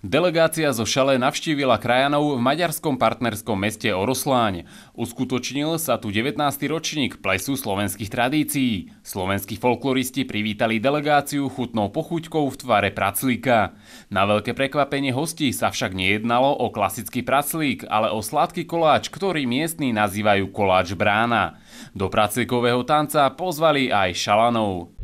Delegácia zo Šale navštívila krajanov v maďarskom partnerskom meste Orosláň. Uskutočnil sa tu 19. ročník plesu slovenských tradícií. Slovenskí folkloristi privítali delegáciu chutnou pochuťkou v tvare praclíka. Na veľké prekvapenie hostí sa však nejednalo o klasický praclík, ale o sladký koláč, ktorý miestni nazývajú koláč brána. Do praclíkového tanca pozvali aj šalanov.